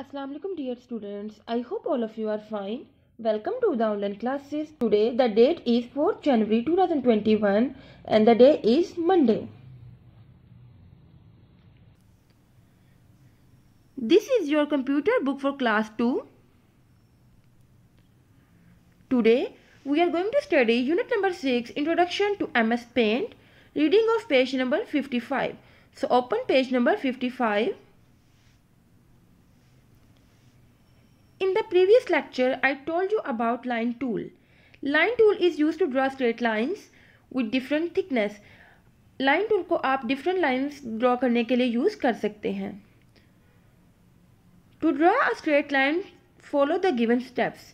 Assalamu alaikum dear students. I hope all of you are fine. Welcome to the online classes. Today the date is 4th January 2021 and the day is Monday. This is your computer book for class 2. Today we are going to study unit number 6 introduction to MS Paint reading of page number 55. So open page number 55. In the previous lecture, I told you about line tool. Line tool is used to draw straight lines with different thickness. Line tool को आप different lines draw करने के लिए use कर सकते हैं To draw a straight line, follow the given steps.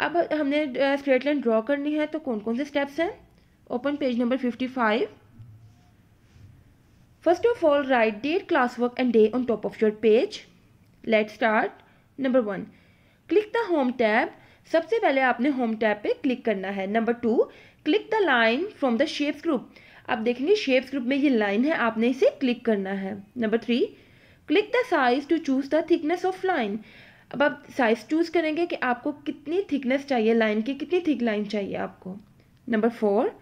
अब हमने straight line draw करनी है तो कौन कौन से steps हैं Open page number 55. First of all, write date, date class work and day on top of your page let start click the home tab सबसे पहले आपने होम टैब पे क्लिक करना है number two click the line from the shapes group आप देखेंगे shapes group में ये लाइन है आपने इसे क्लिक करना है number three click the size to choose the thickness of line अब आप साइज चूज करेंगे कि आपको कितनी थिकनेस चाहिए लाइन की कितनी थिक लाइन चाहिए आपको number four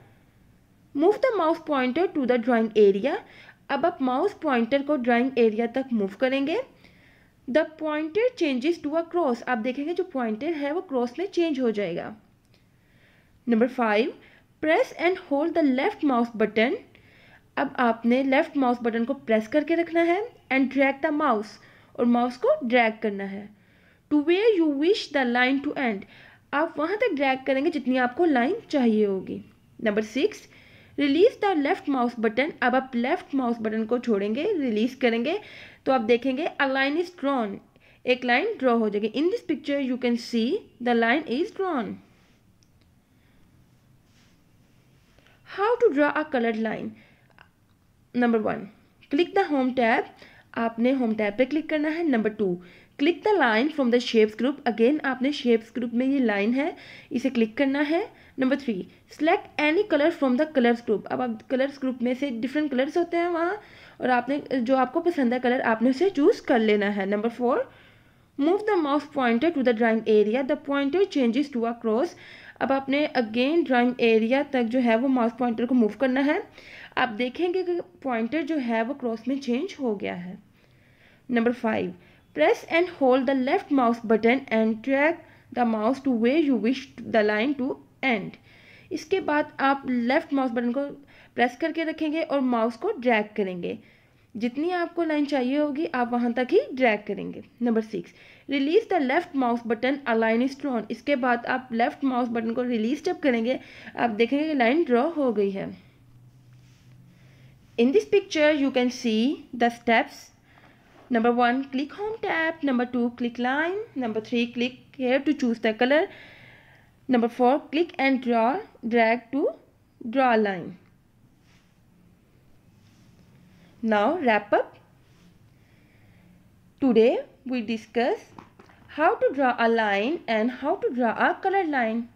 move the mouse pointer to the drawing area अब आप माउस पॉइंटर को ड्राइंग एरिया तक मूव करेंगे the pointer changes to a cross आप देखेंगे जो पॉइंटेड है वो क्रॉस में चेंज हो जाएगा number five press and hold the left mouse button अब आपने लेफ्ट माउस बटन को प्रेस करके रखना है एंड ड्रैग द माउस और माउस को ड्रैग करना है to where you wish the line to end आप वहाँ तक ड्रैग करेंगे जितनी आपको लाइन चाहिए होगी number six release the left mouse button अब आप लेफ्ट माउस बटन को छोड़ेंगे रिलीज़ करेंगे तो आप देखेंगे अ लाइन इज़ ड्रॉन एक लाइन ड्रॉ हो जाएगी in this picture you can see the line is drawn how to draw a coloured line number one click the home tab आपने होम टैब पे click करना है number two click the line from the shapes group again आपने shapes group में ये line है इसे click करना है number three select any colour from the colours group अब आप कलर्स ग्रुप में से डिफरेंट कलर्स होते हैं वहाँ और आपने जो आपको पसंद है कलर आपने उसे चूज़ कर लेना है number four move the mouse pointer to the drawing area the pointer changes to a cross अब आपने अगेन ड्राइंग एरिया तक जो है वो माउस पॉइंटर को मूव करना है आप देखेंगे कि पॉइंटर जो है वो क्रॉस में चेंज हो गया है number five Press and hold the left mouse button and drag the mouse to where you wish the line to end. इसके बाद आप लेफ़्ट माउस बटन को प्रेस करके रखेंगे और माउस को ड्रैग करेंगे जितनी आपको लाइन चाहिए होगी आप वहाँ तक ही ड्रैग करेंगे number six release the left mouse button a line is drawn इसके बाद आप लेफ़्ट माउस बटन को रिलीज जब करेंगे आप देखेंगे कि लाइन ड्रॉ हो गई है in this picture you can see the steps number one click home tab number two click line number three click here to choose the color number four click and draw drag to draw line now wrap up today we discuss how to draw a line and how to draw a color line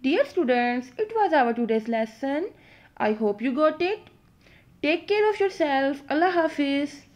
dear students it was our today's lesson i hope you got it take care of yourself allah hafiz